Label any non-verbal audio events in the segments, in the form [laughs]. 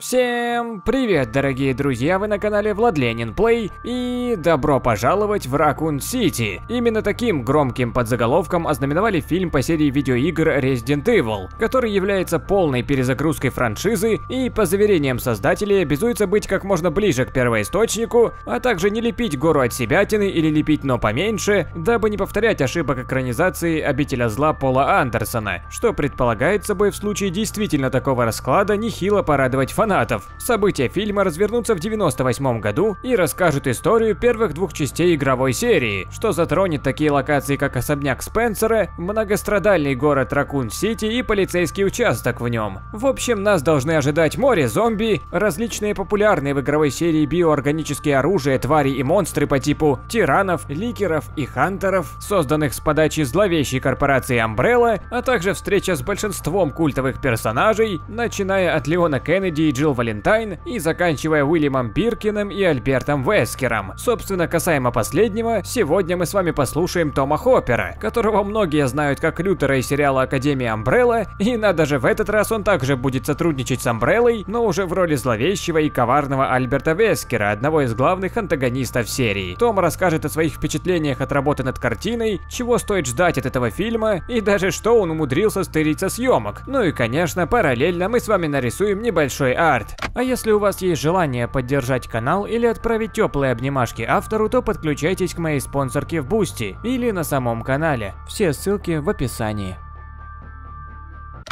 Всем привет, дорогие друзья, вы на канале Владленин Плей и добро пожаловать в Ракун Сити. Именно таким громким подзаголовком ознаменовали фильм по серии видеоигр Resident Evil, который является полной перезагрузкой франшизы и, по заверениям создателей, обязуется быть как можно ближе к первоисточнику, а также не лепить гору от себятины или лепить, но поменьше, дабы не повторять ошибок экранизации «Обителя зла» Пола Андерсона, что предполагает собой в случае действительно такого расклада нехило порадовать фанатов фанатов. События фильма развернутся в 1998 году и расскажут историю первых двух частей игровой серии, что затронет такие локации, как особняк Спенсера, многострадальный город Ракун-Сити и полицейский участок в нем. В общем, нас должны ожидать море зомби, различные популярные в игровой серии биоорганические оружия, твари и монстры по типу тиранов, ликеров и хантеров, созданных с подачи зловещей корпорации Umbrella, а также встреча с большинством культовых персонажей, начиная от Леона Кеннеди и Джилл Валентайн и заканчивая Уильямом Биркиным и Альбертом Вескером. Собственно, касаемо последнего, сегодня мы с вами послушаем Тома Хоппера, которого многие знают как Лютера из сериала Академия Амбрелла, и надо же в этот раз он также будет сотрудничать с Амбреллой, но уже в роли зловещего и коварного Альберта Вескера, одного из главных антагонистов серии. Том расскажет о своих впечатлениях от работы над картиной, чего стоит ждать от этого фильма и даже что он умудрился стырить со съемок. Ну и конечно, параллельно мы с вами нарисуем небольшой Арт. А если у вас есть желание поддержать канал или отправить теплые обнимашки автору, то подключайтесь к моей спонсорке в Бусти или на самом канале. Все ссылки в описании.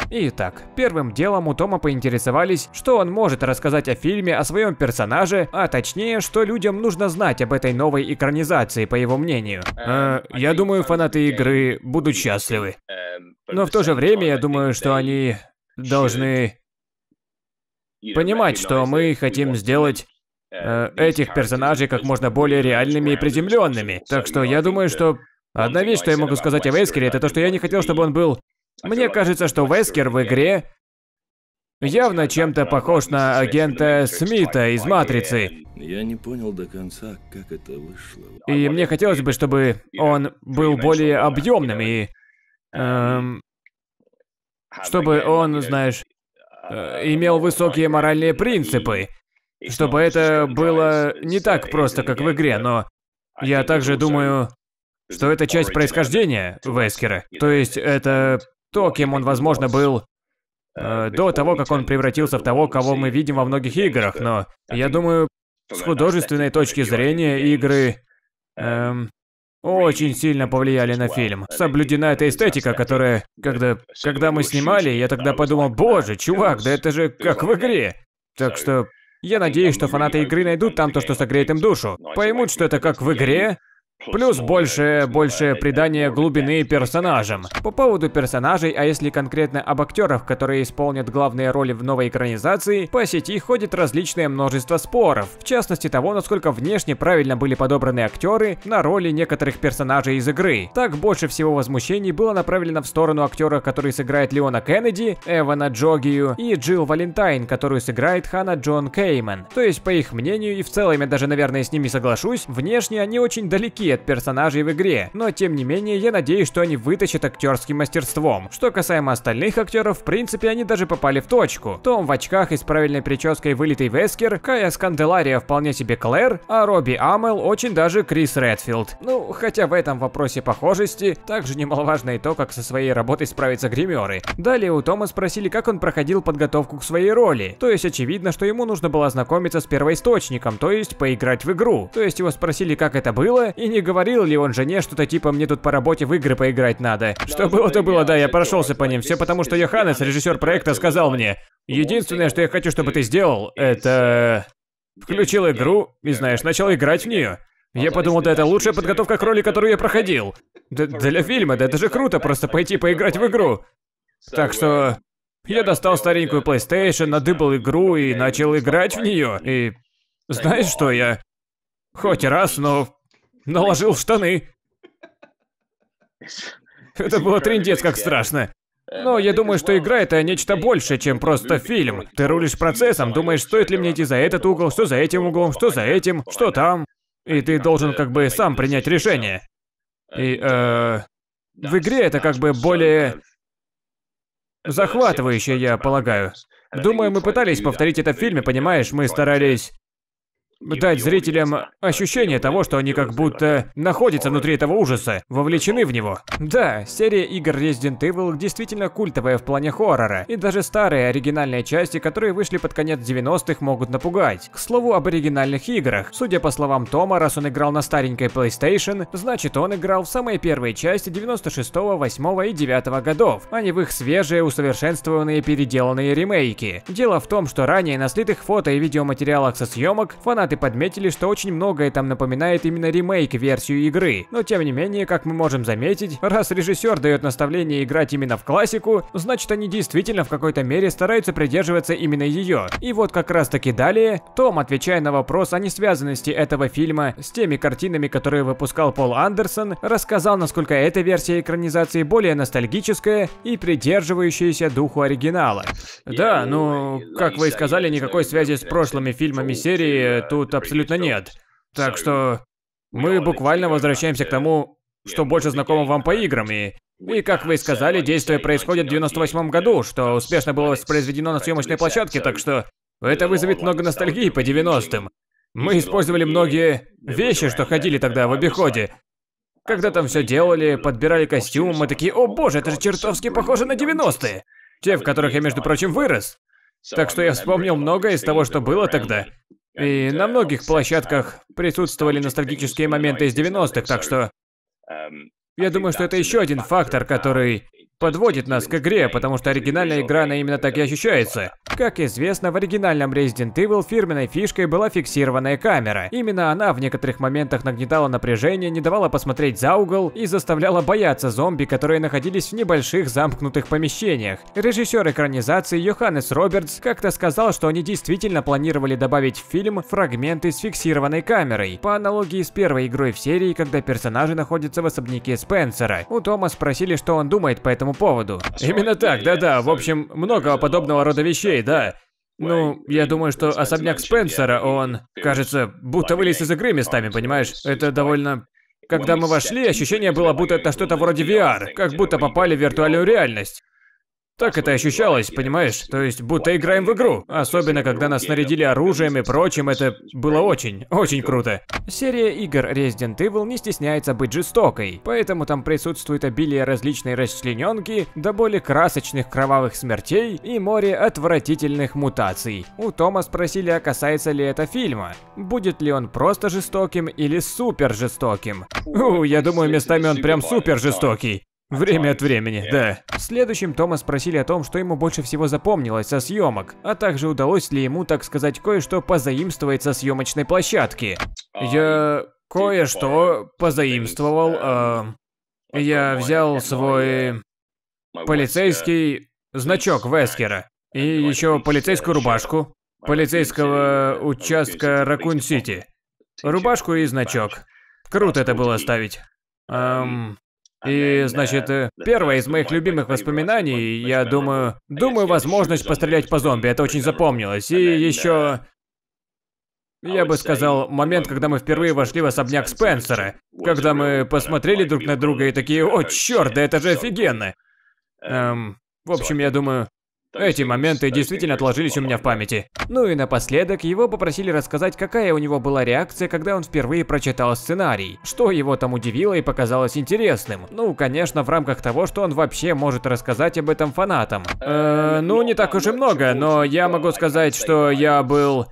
Итак, первым делом у Тома поинтересовались, что он может рассказать о фильме, о своем персонаже, а точнее, что людям нужно знать об этой новой экранизации, по его мнению. Э, я думаю, фанаты игры будут счастливы. Эм, Но в то же время я думаю, что они должны понимать, что мы хотим сделать э, э, этих персонажей как можно более реальными и приземленными. Так что я думаю, что одна вещь, что я могу сказать о Вескере, это то, что я не хотел, чтобы он был... А мне кажется, что Вескер в игре явно чем-то похож на агента Смита из «Матрицы». Я не понял до конца, как это вышло. А и мне хотелось бы, чтобы он был более объемным и... Эм, эм а чтобы он, знаешь, Э, имел высокие моральные принципы, чтобы это было не так просто, как в игре, но я также думаю, что это часть происхождения Вескера. То есть это то, кем он, возможно, был э, до того, как он превратился в того, кого мы видим во многих играх. Но я думаю, с художественной точки зрения игры эм, очень сильно повлияли на фильм. Соблюдена эта эстетика, которая... Когда, когда мы снимали, я тогда подумал, боже, чувак, да это же как в игре. Так что я надеюсь, что фанаты игры найдут там то, что согреет им душу. Поймут, что это как в игре, Плюс больше, больше придание глубины персонажам. По поводу персонажей, а если конкретно об актерах, которые исполнят главные роли в новой экранизации, по сети ходит различное множество споров, в частности того, насколько внешне правильно были подобраны актеры на роли некоторых персонажей из игры. Так больше всего возмущений было направлено в сторону актера, который сыграет Леона Кеннеди, Эвана Джогию и Джилл Валентайн, которую сыграет Хана Джон Кейман. То есть, по их мнению, и в целом я даже, наверное, с ними соглашусь, внешне они очень далеки далеки от персонажей в игре, но тем не менее я надеюсь, что они вытащат актерским мастерством. Что касаемо остальных актеров, в принципе они даже попали в точку. Том в очках и с правильной прической вылитый Вескер, Кая Сканделария вполне себе Клэр, а Робби Амел очень даже Крис Редфилд. Ну, хотя в этом вопросе похожести, также немаловажно и то, как со своей работой справятся гримеры. Далее у Тома спросили, как он проходил подготовку к своей роли. То есть очевидно, что ему нужно было ознакомиться с первоисточником, то есть поиграть в игру. То есть его спросили, как это было, и не не говорил ли он жене что-то типа «мне тут по работе в игры поиграть надо». Что было, то было, да, я прошелся по ним. Все потому, что Йоханнес, режиссер проекта, сказал мне, «Единственное, что я хочу, чтобы ты сделал, это...» Включил игру и, знаешь, начал играть в нее. Я подумал, да это лучшая подготовка к роли, которую я проходил. Д для фильма, да это же круто, просто пойти поиграть в игру. Так что... Я достал старенькую PlayStation, надыбал игру и начал играть в нее. И... Знаешь что, я... Хоть раз, но Наложил штаны. [laughs] Это было триндец как страшно. Э, Но я думаю, что игра это нечто большее, чем просто фильм. Ты рулишь процессом, думаешь, стоит ли мне идти за этот угол, что за этим углом, что за этим, что там. И ты должен как бы сам принять решение. И, э, э в игре это как бы более захватывающее, я полагаю. Думаю, мы пытались повторить это в фильме, понимаешь? Мы старались дать зрителям ощущение того, что они как будто находятся внутри этого ужаса, вовлечены в него. Да, серия игр Resident Evil действительно культовая в плане хоррора, и даже старые оригинальные части, которые вышли под конец 90-х, могут напугать. К слову об оригинальных играх. Судя по словам Тома, раз он играл на старенькой PlayStation, значит он играл в самые первые части 96, го 8 и 9 го годов, а не в их свежие, усовершенствованные, переделанные ремейки. Дело в том, что ранее на слитых фото и видеоматериалах со съемок фанаты фанаты подметили, что очень многое там напоминает именно ремейк-версию игры. Но тем не менее, как мы можем заметить, раз режиссер дает наставление играть именно в классику, значит они действительно в какой-то мере стараются придерживаться именно ее. И вот как раз таки далее, Том, отвечая на вопрос о несвязанности этого фильма с теми картинами, которые выпускал Пол Андерсон, рассказал, насколько эта версия экранизации более ностальгическая и придерживающаяся духу оригинала. Да, ну, как вы и сказали, никакой связи с прошлыми фильмами серии э, тут тут абсолютно нет. Так что мы буквально возвращаемся к тому, что больше знакомо вам по играм, и... И, как вы сказали, действие происходит в 98 году, что успешно было воспроизведено на съемочной площадке, так что это вызовет много ностальгии по 90-м. Мы использовали многие вещи, что ходили тогда в обиходе. Когда там все делали, подбирали костюм, мы такие, о боже, это же чертовски похоже на 90-е. Те, в которых я, между прочим, вырос. Так что я вспомнил многое из того, что было тогда. И на uh, многих площадках um, присутствовали ностальгические моменты из 90-х, так что um, я думаю, что это еще один фактор, который подводит нас к игре, потому что оригинальная игра, она именно так и ощущается. Как известно, в оригинальном Resident Evil фирменной фишкой была фиксированная камера. Именно она в некоторых моментах нагнетала напряжение, не давала посмотреть за угол и заставляла бояться зомби, которые находились в небольших замкнутых помещениях. Режиссер экранизации Йоханнес Робертс как-то сказал, что они действительно планировали добавить в фильм фрагменты с фиксированной камерой, по аналогии с первой игрой в серии, когда персонажи находятся в особняке Спенсера. У Тома спросили, что он думает по этому этому поводу. Именно так, да-да. В общем, много подобного рода вещей, да. Ну, я думаю, что особняк Спенсера, он, кажется, будто вылез из игры местами, понимаешь? Это довольно... Когда мы вошли, ощущение было, будто это что-то вроде VR, как будто попали в виртуальную реальность. Так это ощущалось, понимаешь? То есть, будто играем в игру. Особенно, когда нас снарядили оружием и прочим, это было очень, очень круто. Серия игр Resident Evil не стесняется быть жестокой, поэтому там присутствует обилие различной расчлененки, до более красочных кровавых смертей и море отвратительных мутаций. У Тома спросили, а касается ли это фильма. Будет ли он просто жестоким или супер жестоким? У, я думаю, местами он прям супер жестокий. Время от времени, да. В следующем Тома спросили о том, что ему больше всего запомнилось со съемок, а также удалось ли ему, так сказать, кое-что позаимствовать со съемочной площадки. Я кое-что позаимствовал, а... Я типа а, взял свой полицейский значок Вескера и еще полицейскую рубашку полицейского участка Ракун-Сити. Рубашку и значок. Круто это было ставить. Эм, и, значит, э, первое из моих любимых воспоминаний, я думаю, думаю, возможность пострелять по зомби, это очень запомнилось. И еще, я бы сказал, момент, когда мы впервые вошли в особняк Спенсера, когда мы посмотрели друг на друга и такие, о, черт, да это же офигенно. Эм, в э, общем, я думаю, эти моменты действительно отложились у меня в памяти. Ну и напоследок его попросили рассказать, какая у него была реакция, когда он впервые прочитал сценарий, что его там удивило и показалось интересным. Ну, конечно, в рамках того, что он вообще может рассказать об этом фанатам. Э, ну, не так уж и много, но я могу сказать, что я был...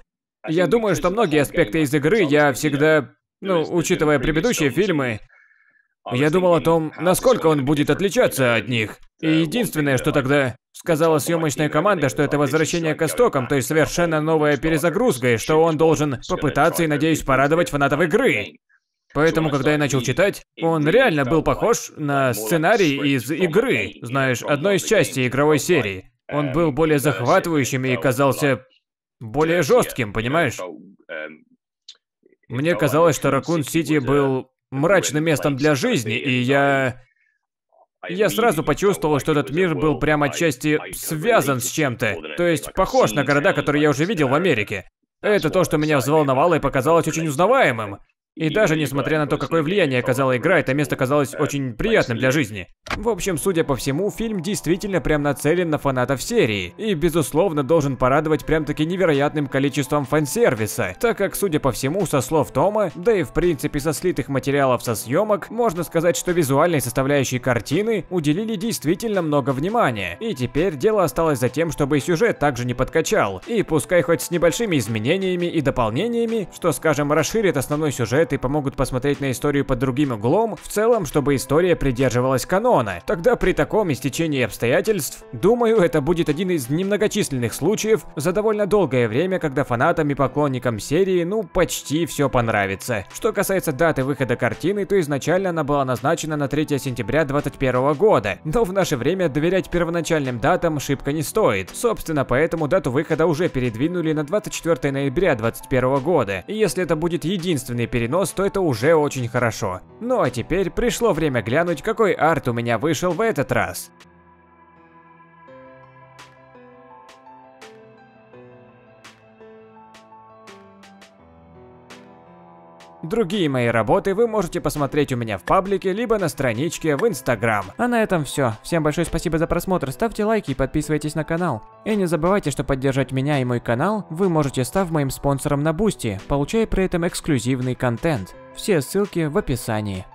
Я думаю, что многие аспекты из игры я всегда... Ну, учитывая предыдущие фильмы, а я думал о том, насколько он будет отличаться от них. И единственное, что тогда сказала съемочная команда, что это возвращение к истокам, то есть совершенно новая перезагрузка, и что он должен попытаться и, надеюсь, порадовать фанатов игры. Поэтому, когда я начал читать, он реально был похож на сценарий из игры, знаешь, одной из частей игровой серии. Он был более захватывающим и казался более жестким, понимаешь? Мне казалось, что Ракун Сити был мрачным местом для жизни, и а я... Я сразу почувствовал, что этот мир был прямо отчасти связан с чем-то. То есть похож на города, которые я уже видел в Америке. Это то, что меня взволновало и показалось очень узнаваемым. И даже несмотря на то, какое влияние оказала игра, это место казалось очень приятным для жизни. В общем, судя по всему, фильм действительно прям нацелен на фанатов серии. И, безусловно, должен порадовать прям-таки невероятным количеством фан-сервиса, так как, судя по всему, со слов Тома, да и в принципе со слитых материалов со съемок, можно сказать, что визуальной составляющей картины уделили действительно много внимания. И теперь дело осталось за тем, чтобы и сюжет также не подкачал. И пускай хоть с небольшими изменениями и дополнениями, что, скажем, расширит основной сюжет, сюжет и помогут посмотреть на историю под другим углом, в целом, чтобы история придерживалась канона. Тогда при таком истечении обстоятельств, думаю, это будет один из немногочисленных случаев за довольно долгое время, когда фанатам и поклонникам серии, ну, почти все понравится. Что касается даты выхода картины, то изначально она была назначена на 3 сентября 2021 года, но в наше время доверять первоначальным датам шибко не стоит. Собственно, поэтому дату выхода уже передвинули на 24 ноября 2021 года. И если это будет единственный перенос, нос, то это уже очень хорошо. Ну а теперь пришло время глянуть, какой арт у меня вышел в этот раз. Другие мои работы вы можете посмотреть у меня в паблике, либо на страничке в Инстаграм. А на этом все. Всем большое спасибо за просмотр, ставьте лайки и подписывайтесь на канал. И не забывайте, что поддержать меня и мой канал вы можете став моим спонсором на Бусти, получая при этом эксклюзивный контент. Все ссылки в описании.